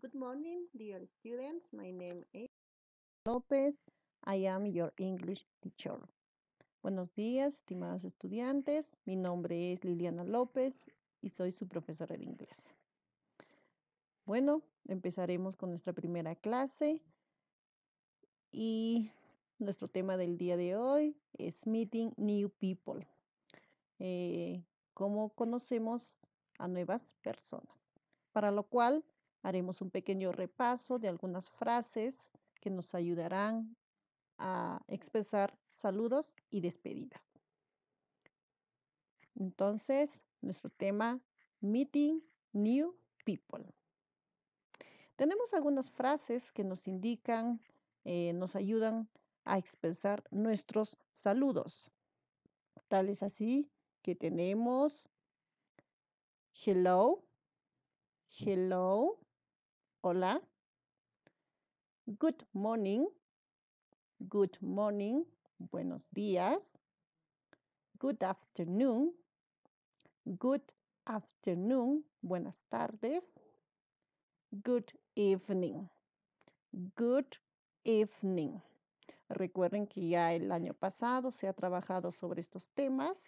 Good morning, dear students. My name is López. I am your English teacher. Buenos días, estimados estudiantes. Mi nombre es Liliana López y soy su profesora de inglés. Bueno, empezaremos con nuestra primera clase y nuestro tema del día de hoy es Meeting New People. Eh, ¿Cómo conocemos a nuevas personas? Para lo cual Haremos un pequeño repaso de algunas frases que nos ayudarán a expresar saludos y despedidas. Entonces, nuestro tema, Meeting New People. Tenemos algunas frases que nos indican, eh, nos ayudan a expresar nuestros saludos. Tal es así que tenemos hello, hello, Hola. Good morning. Good morning. Buenos días. Good afternoon. Good afternoon. Buenas tardes. Good evening. Good evening. Recuerden que ya el año pasado se ha trabajado sobre estos temas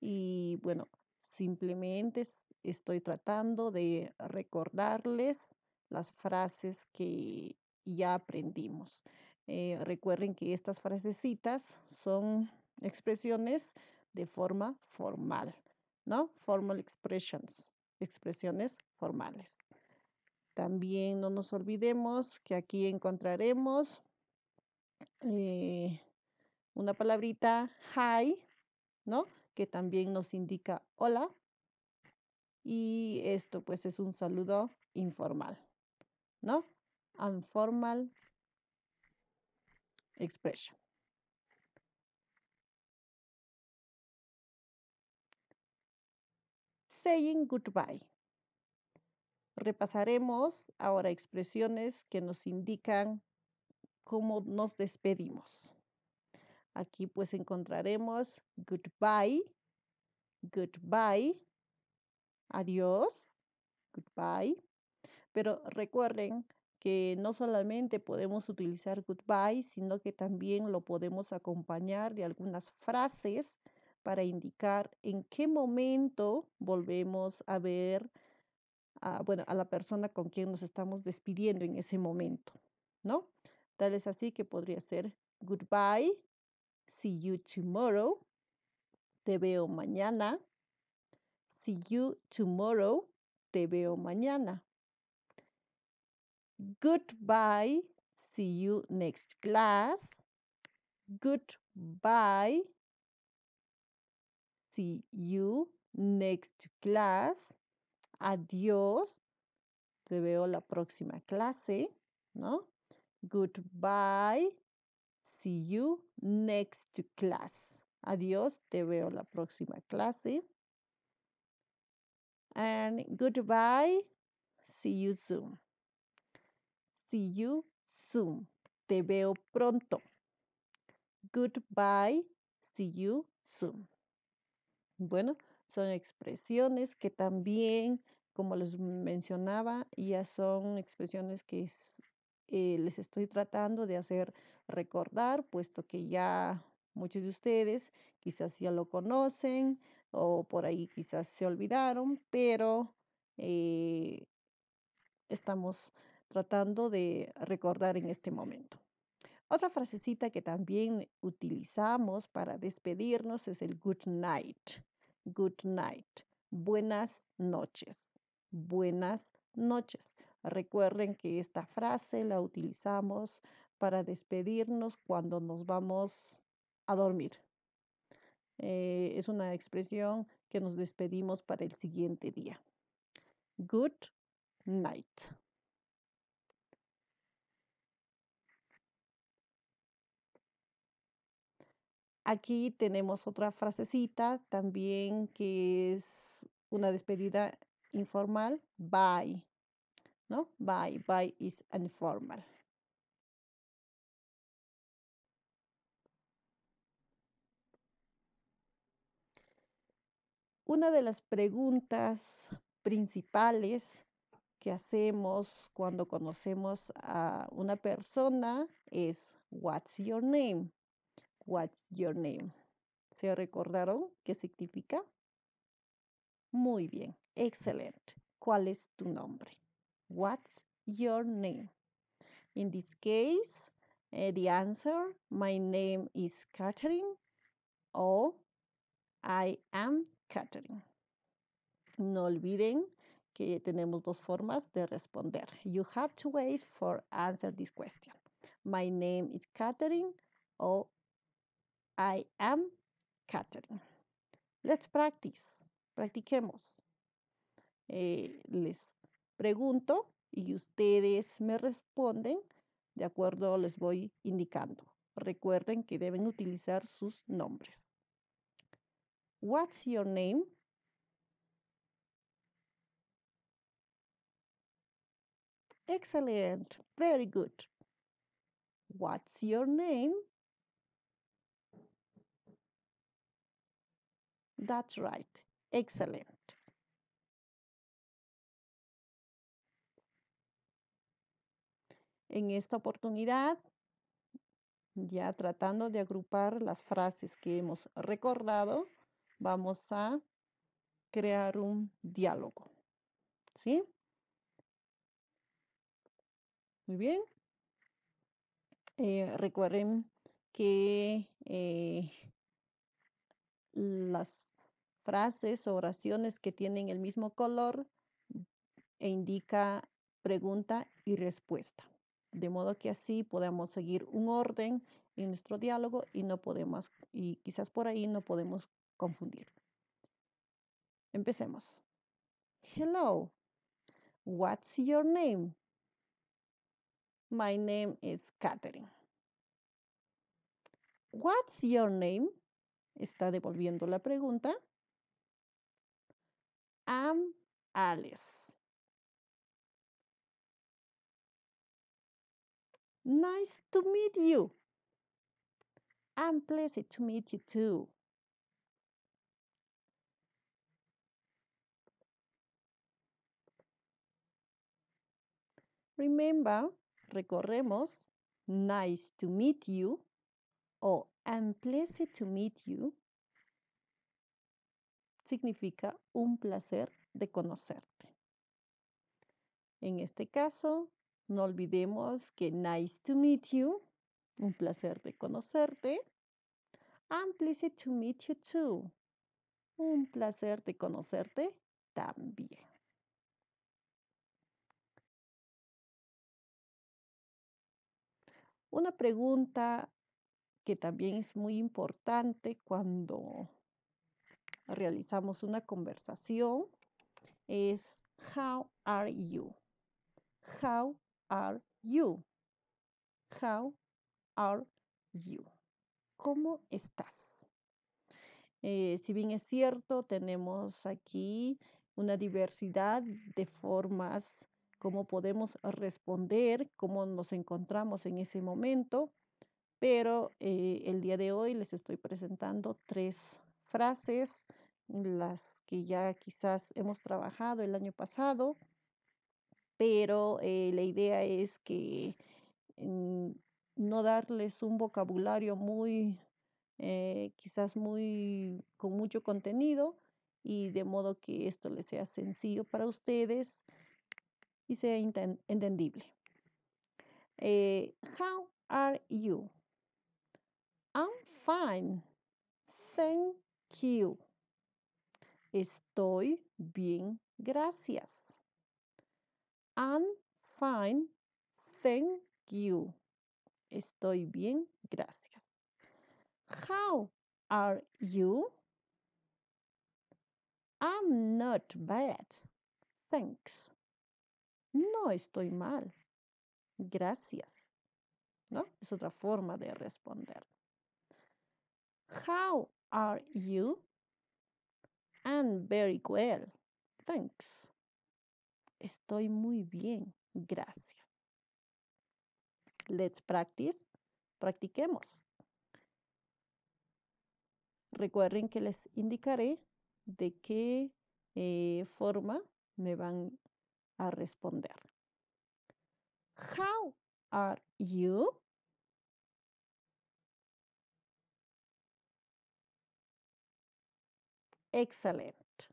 y bueno, simplemente estoy tratando de recordarles las frases que ya aprendimos. Eh, recuerden que estas frasecitas son expresiones de forma formal, ¿no? Formal expressions, expresiones formales. También no nos olvidemos que aquí encontraremos eh, una palabrita hi, ¿no? Que también nos indica hola. Y esto pues es un saludo informal. ¿no? informal expression. Saying goodbye. Repasaremos ahora expresiones que nos indican cómo nos despedimos. Aquí pues encontraremos goodbye, goodbye, adiós, goodbye, pero recuerden que no solamente podemos utilizar goodbye, sino que también lo podemos acompañar de algunas frases para indicar en qué momento volvemos a ver a, bueno, a la persona con quien nos estamos despidiendo en ese momento, ¿no? Tal es así que podría ser goodbye, see you tomorrow, te veo mañana, see you tomorrow, te veo mañana. Goodbye. See you next class. Goodbye. See you next class. Adiós. Te veo la próxima clase, ¿no? Goodbye. See you next class. Adiós. Te veo la próxima clase. And goodbye. See you soon. See you soon. Te veo pronto. Goodbye. See you soon. Bueno, son expresiones que también, como les mencionaba, ya son expresiones que eh, les estoy tratando de hacer recordar, puesto que ya muchos de ustedes quizás ya lo conocen o por ahí quizás se olvidaron, pero eh, estamos tratando de recordar en este momento. Otra frasecita que también utilizamos para despedirnos es el good night. Good night. Buenas noches. Buenas noches. Recuerden que esta frase la utilizamos para despedirnos cuando nos vamos a dormir. Eh, es una expresión que nos despedimos para el siguiente día. Good night. Aquí tenemos otra frasecita también que es una despedida informal. Bye. ¿No? Bye. Bye is informal. Una de las preguntas principales que hacemos cuando conocemos a una persona es What's your name? What's Your Name? ¿Se recordaron qué significa? Muy bien, excelente. ¿Cuál es tu nombre? What's your name? In this case, eh, the answer, my name is Catherine o I am Catherine. No olviden que tenemos dos formas de responder. You have to wait for answer this question. My name is Catherine o I am Catherine. Let's practice. Practiquemos. Eh, les pregunto y ustedes me responden. De acuerdo, les voy indicando. Recuerden que deben utilizar sus nombres. What's your name? Excellent. Very good. What's your name? That's right. Excellent. En esta oportunidad, ya tratando de agrupar las frases que hemos recordado, vamos a crear un diálogo. ¿Sí? Muy bien. Eh, recuerden que eh, las frases o oraciones que tienen el mismo color mm. e indica pregunta y respuesta. De modo que así podamos seguir un orden en nuestro diálogo y no podemos, y quizás por ahí no podemos confundir. Empecemos. Hello, what's your name? My name is Katherine. What's your name? Está devolviendo la pregunta. am Alice. Nice to meet you. I'm pleased to meet you too. Remember, recorremos nice to meet you i I'm pleased to meet you significa un placer de conocerte. En este caso, no olvidemos que nice to meet you, un placer de conocerte. I'm pleased to meet you too, un placer de conocerte también. Una pregunta que también es muy importante cuando realizamos una conversación es how are you? How are you? How are you? ¿Cómo estás? Eh, si bien es cierto, tenemos aquí una diversidad de formas cómo podemos responder, cómo nos encontramos en ese momento, pero eh, el día de hoy les estoy presentando tres frases las que ya quizás hemos trabajado el año pasado, pero eh, la idea es que mm, no darles un vocabulario muy, eh, quizás muy, con mucho contenido y de modo que esto les sea sencillo para ustedes y sea entendible. Eh, how are you? I'm fine. Thank you. Estoy bien, gracias. I'm fine, thank you. Estoy bien, gracias. How are you? I'm not bad. Thanks. No estoy mal. Gracias. ¿No? Es otra forma de responder. How are you? and very well. Thanks. Estoy muy bien. Gracias. Let's practice. Practiquemos. Recuerden que les indicaré de qué eh, forma me van a responder. How are you? Excellent.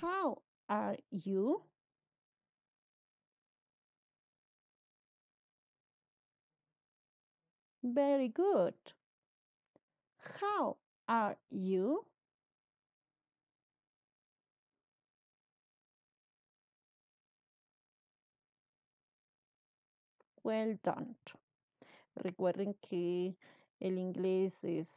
How are you? Very good. How are you? Well done. Recuerden que el inglés es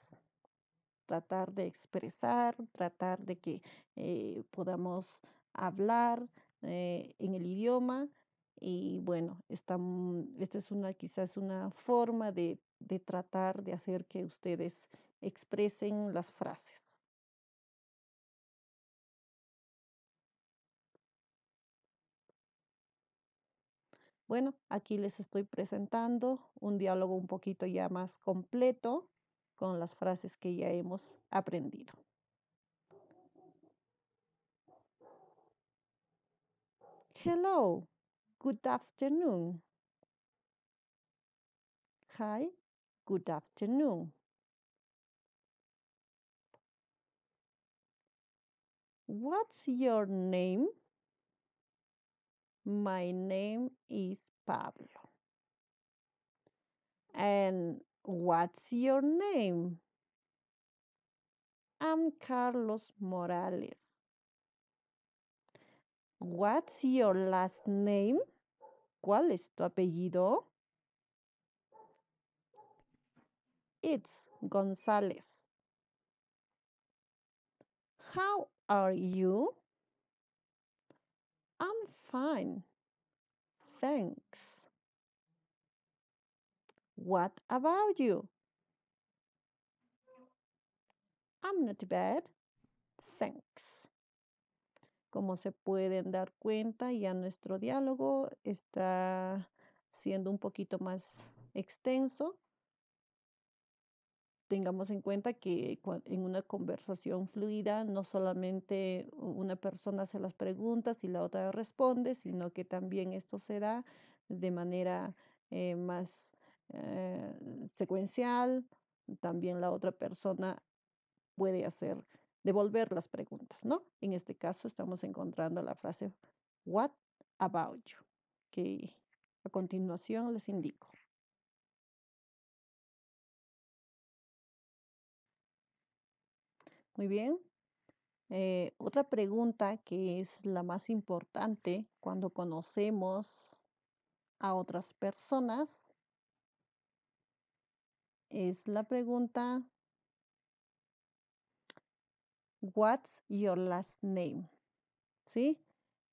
tratar de expresar, tratar de que eh, podamos hablar eh, en el idioma. Y bueno, esta, es una quizás una forma de, de tratar de hacer que ustedes expresen las frases. Bueno, aquí les estoy presentando un diálogo un poquito ya más completo con las frases que ya hemos aprendido. Hello, good afternoon. Hi, good afternoon. What's your name? My name is Pablo. And What's your name? I'm Carlos Morales. What's your last name? ¿Cuál es tu apellido? It's González. How are you? I'm fine. Thanks. What about you? I'm not bad. Thanks. Como se pueden dar cuenta, ya nuestro diálogo está siendo un poquito más extenso. Tengamos en cuenta que en una conversación fluida no solamente una persona hace las preguntas y la otra responde, sino que también esto se da de manera eh, más eh, secuencial, también la otra persona puede hacer, devolver las preguntas, ¿no? En este caso estamos encontrando la frase what about you, que a continuación les indico. Muy bien. Eh, otra pregunta que es la más importante cuando conocemos a otras personas es la pregunta What's your last name? ¿Sí?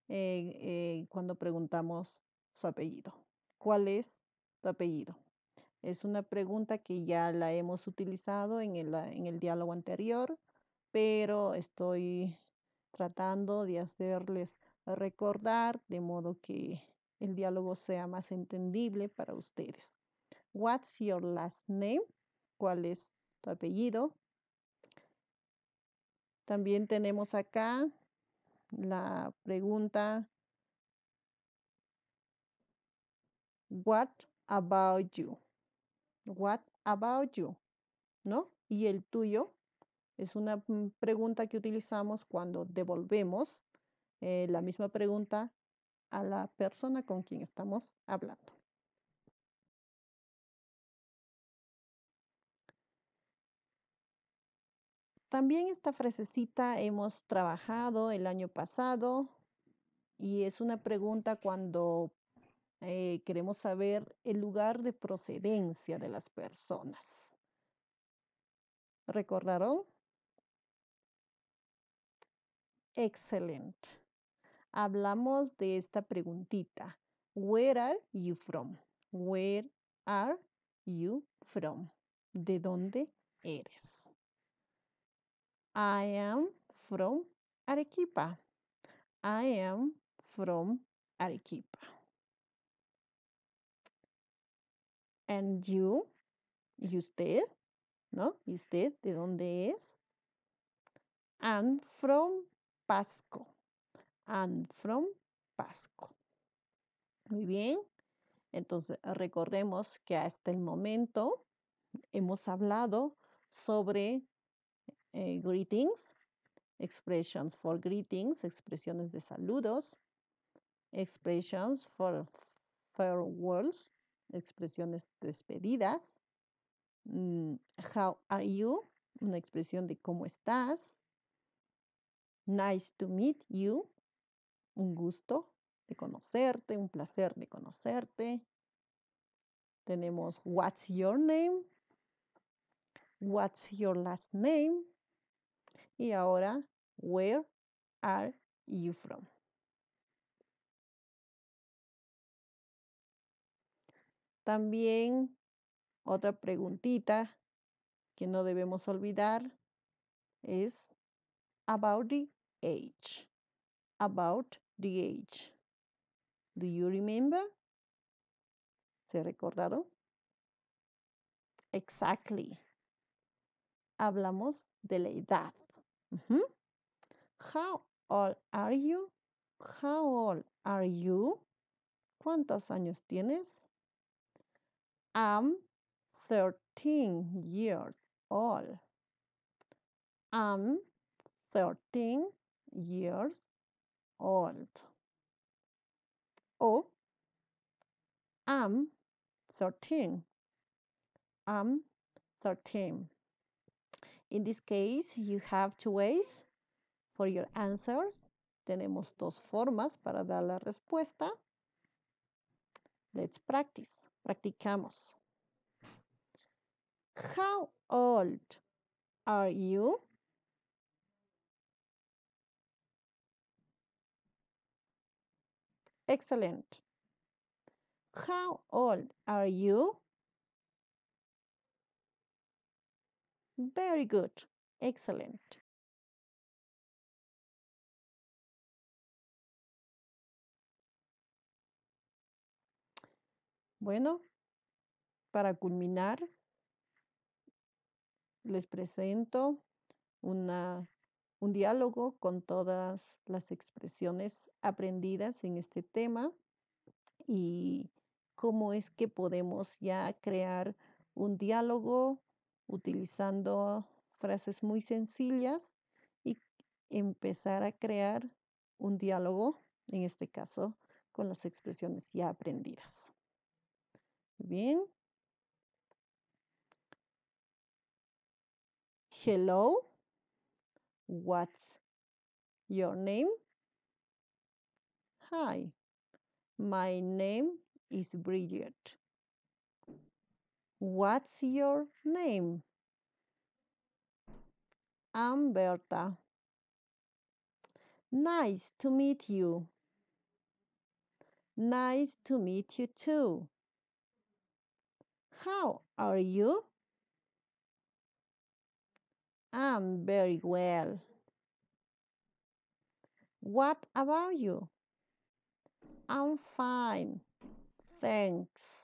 Eh, eh, cuando preguntamos su apellido. ¿Cuál es su apellido? Es una pregunta que ya la hemos utilizado en el diálogo anterior, pero estoy tratando de hacerles recordar de modo que el diálogo sea más entendible para ustedes. What's your last name? ¿Cuál es tu apellido? También tenemos acá la pregunta What about you? What about you? ¿No? Y el tuyo es una mm, pregunta que utilizamos cuando devolvemos eh, la misma pregunta a la persona con quien estamos hablando. También esta frasecita hemos trabajado el año pasado y es una pregunta cuando eh, queremos saber el lugar de procedencia de las personas. ¿Recordaron? Excelente. Hablamos de esta preguntita. Where are you from? Where are you from? ¿De dónde eres? I am from Arequipa. I am from Arequipa. And you, y usted, ¿no? ¿Y usted de dónde es? I'm from Pasco. I'm from Pasco. Muy bien. Entonces, recordemos que hasta el momento hemos hablado sobre eh, greetings, expressions for greetings, expresiones de saludos, expressions for farewells, expresiones despedidas, mm, how are you, una expresión de cómo estás, nice to meet you, un gusto de conocerte, un placer de conocerte. Tenemos what's your name, what's your last name, y ahora, where are you from? También otra preguntita que no debemos olvidar es about the age. About the age. Do you remember? ¿Se recordaron? Exactly. Hablamos de la edad. Mm-hmm. How old are you? How old are you? ¿Cuántos años tienes? I'm 13 years old. I'm 13 years old. O I'm 13. I'm 13. In this case, you have two ways for your answers. Tenemos dos formas para dar la respuesta. Let's practice. Practicamos. How old are you? Excellent. How old are you? Very good. Excellent. Bueno, para culminar, les presento una, un diálogo con todas las expresiones aprendidas en este tema y cómo es que podemos ya crear un diálogo utilizando frases muy sencillas y empezar a crear un diálogo, en este caso, con las expresiones ya aprendidas. Bien. Hello. What's your name? Hi. My name is Bridget. What's your name? I'm Berta. Nice to meet you. Nice to meet you too. How are you? I'm very well. What about you? I'm fine. Thanks.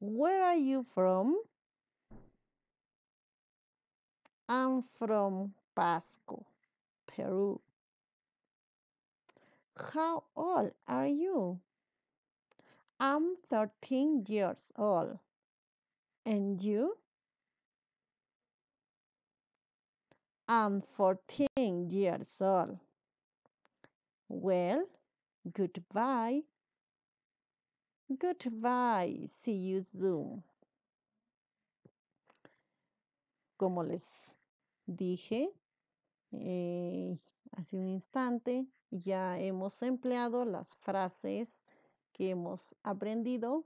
Where are you from? I'm from Pasco, Peru. How old are you? I'm 13 years old. And you? I'm 14 years old. Well, goodbye. Goodbye. See you soon. Como les dije eh, hace un instante, ya hemos empleado las frases que hemos aprendido.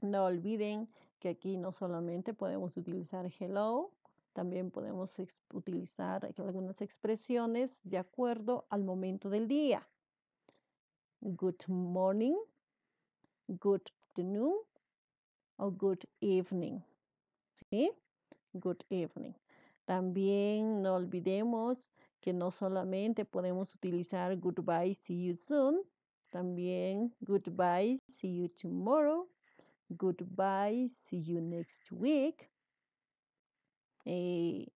No olviden que aquí no solamente podemos utilizar hello, también podemos utilizar algunas expresiones de acuerdo al momento del día. Good morning good afternoon o good evening. ¿Sí? Good evening. También no olvidemos que no solamente podemos utilizar goodbye, see you soon, también goodbye, see you tomorrow, goodbye, see you next week. Eh,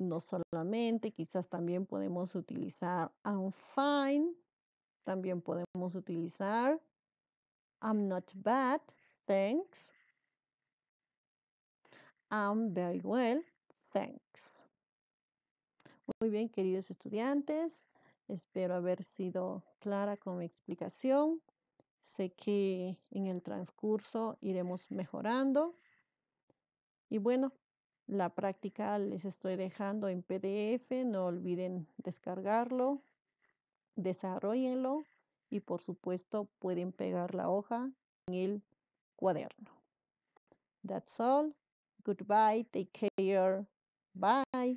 no solamente, quizás también podemos utilizar I'm fine, también podemos utilizar I'm not bad, thanks. I'm very well, thanks. Muy bien, queridos estudiantes, espero haber sido clara con mi explicación. Sé que en el transcurso iremos mejorando. Y bueno, la práctica les estoy dejando en PDF, no olviden descargarlo, desarrollenlo y por supuesto pueden pegar la hoja en el cuaderno. That's all. Goodbye. Take care. Bye.